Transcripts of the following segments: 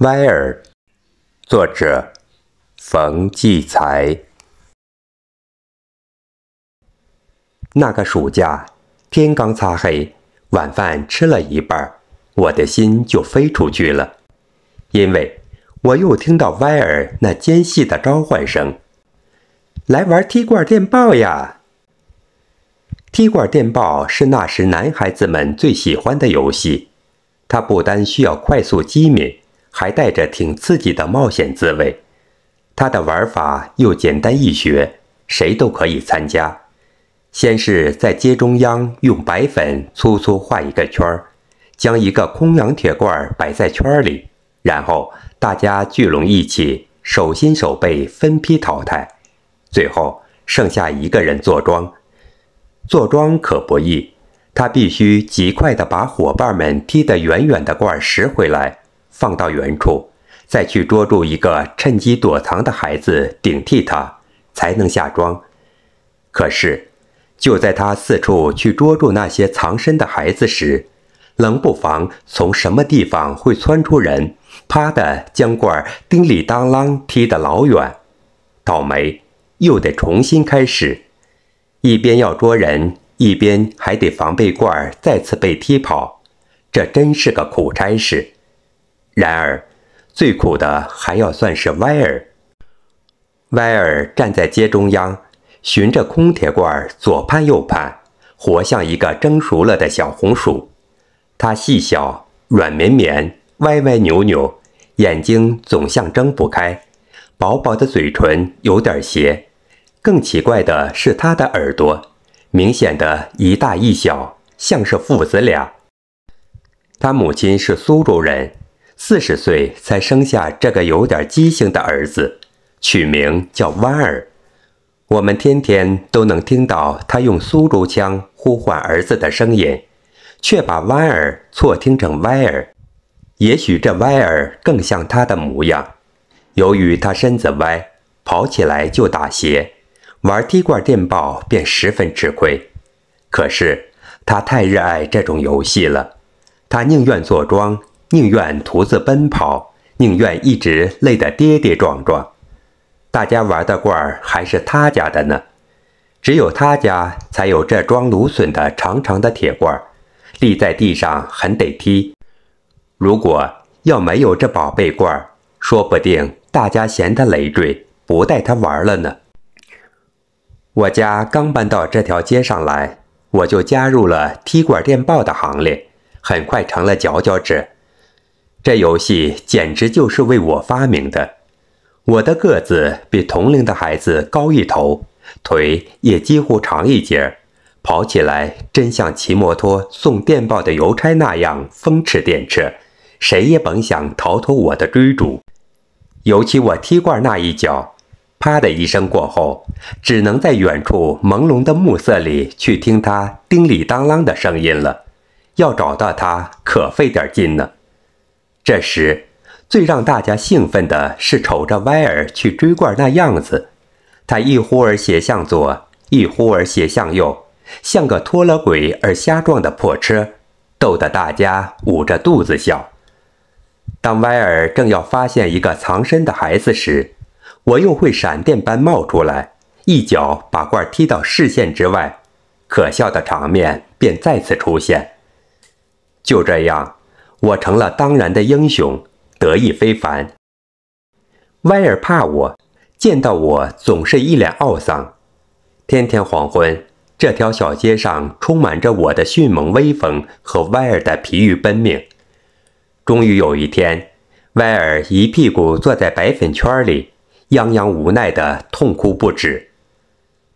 歪耳，作者冯骥才。那个暑假，天刚擦黑，晚饭吃了一半，我的心就飞出去了，因为我又听到歪耳那尖细的召唤声：“来玩踢罐电报呀！”踢罐电报是那时男孩子们最喜欢的游戏，它不单需要快速机敏。还带着挺刺激的冒险滋味，它的玩法又简单易学，谁都可以参加。先是在街中央用白粉粗粗画一个圈儿，将一个空洋铁罐摆在圈儿里，然后大家聚拢一起，手心手背分批淘汰，最后剩下一个人坐庄。坐庄可不易，他必须极快地把伙伴们踢得远远的罐拾回来。放到原处，再去捉住一个趁机躲藏的孩子顶替他，才能下庄。可是，就在他四处去捉住那些藏身的孩子时，冷不防从什么地方会窜出人，啪的将罐儿叮里当啷踢得老远。倒霉，又得重新开始。一边要捉人，一边还得防备罐儿再次被踢跑，这真是个苦差事。然而，最苦的还要算是歪儿。歪儿站在街中央，循着空铁罐左盼右盼，活像一个蒸熟了的小红薯。他细小、软绵绵、歪歪扭扭，眼睛总像睁不开，薄薄的嘴唇有点斜。更奇怪的是他的耳朵，明显的一大一小，像是父子俩。他母亲是苏州人。四十岁才生下这个有点畸形的儿子，取名叫弯儿。我们天天都能听到他用苏州腔呼唤儿子的声音，却把弯儿错听成歪儿。也许这歪儿更像他的模样。由于他身子歪，跑起来就打斜，玩滴罐电报便十分吃亏。可是他太热爱这种游戏了，他宁愿坐庄。宁愿独自奔跑，宁愿一直累得跌跌撞撞。大家玩的罐儿还是他家的呢，只有他家才有这装芦笋的长长的铁罐儿，立在地上很得踢。如果要没有这宝贝罐儿，说不定大家嫌它累赘，不带它玩了呢。我家刚搬到这条街上来，我就加入了踢罐电报的行列，很快成了佼佼者。这游戏简直就是为我发明的。我的个子比同龄的孩子高一头，腿也几乎长一截，跑起来真像骑摩托送电报的邮差那样风驰电掣，谁也甭想逃脱我的追逐。尤其我踢罐那一脚，啪的一声过后，只能在远处朦胧的暮色里去听它叮里当啷的声音了。要找到它可费点劲呢。这时，最让大家兴奋的是瞅着歪儿去追罐那样子，他一忽儿斜向左，一忽儿斜向右，像个脱了轨而瞎撞的破车，逗得大家捂着肚子笑。当歪儿正要发现一个藏身的孩子时，我又会闪电般冒出来，一脚把罐踢到视线之外，可笑的场面便再次出现。就这样。我成了当然的英雄，得意非凡。歪儿怕我，见到我总是一脸懊丧。天天黄昏，这条小街上充满着我的迅猛威风和歪儿的疲于奔命。终于有一天，歪儿一屁股坐在白粉圈里，泱泱无奈地痛哭不止。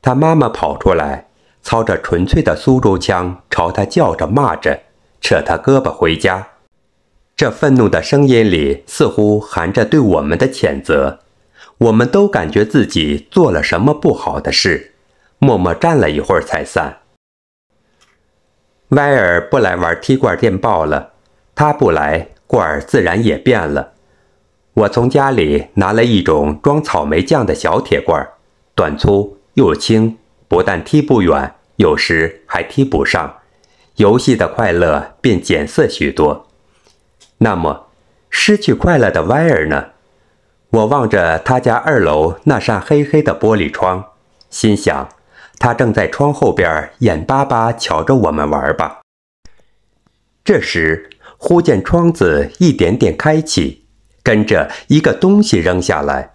他妈妈跑出来，操着纯粹的苏州腔，朝他叫着骂着，扯他胳膊回家。这愤怒的声音里似乎含着对我们的谴责，我们都感觉自己做了什么不好的事，默默站了一会儿才散。歪尔不来玩踢罐电报了，他不来，罐自然也变了。我从家里拿了一种装草莓酱的小铁罐，短粗又轻，不但踢不远，有时还踢不上，游戏的快乐便减色许多。那么，失去快乐的威尔呢？我望着他家二楼那扇黑黑的玻璃窗，心想，他正在窗后边眼巴巴瞧着我们玩吧。这时，忽见窗子一点点开启，跟着一个东西扔下来。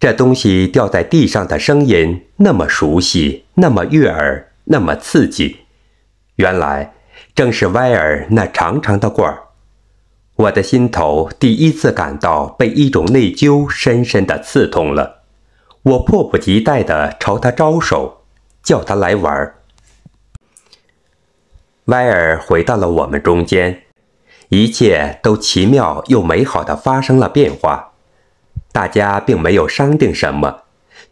这东西掉在地上的声音那么熟悉，那么悦耳，那么刺激。原来，正是威尔那长长的棍儿。我的心头第一次感到被一种内疚深深的刺痛了，我迫不及待地朝他招手，叫他来玩。歪儿回到了我们中间，一切都奇妙又美好的发生了变化。大家并没有商定什么，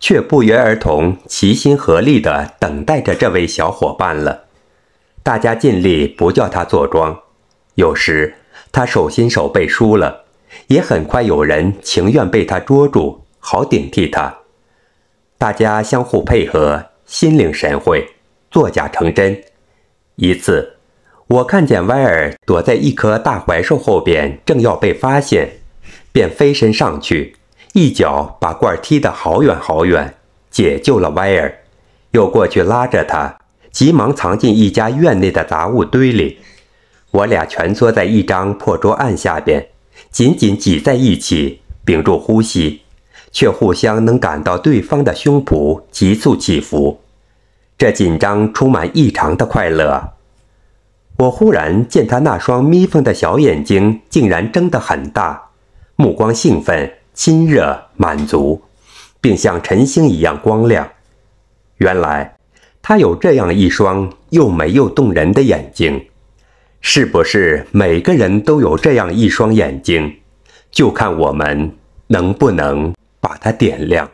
却不约而同齐心合力地等待着这位小伙伴了。大家尽力不叫他坐庄，有时。他手心手背输了，也很快有人情愿被他捉住，好顶替他。大家相互配合，心领神会，作假成真。一次，我看见威尔躲在一棵大槐树后边，正要被发现，便飞身上去，一脚把罐踢得好远好远，解救了威尔，又过去拉着他，急忙藏进一家院内的杂物堆里。我俩蜷缩在一张破桌案下边，紧紧挤在一起，屏住呼吸，却互相能感到对方的胸脯急速起伏。这紧张充满异常的快乐。我忽然见他那双眯缝的小眼睛竟然睁得很大，目光兴奋、亲热、满足，并像晨星一样光亮。原来他有这样一双又美又动人的眼睛。是不是每个人都有这样一双眼睛？就看我们能不能把它点亮。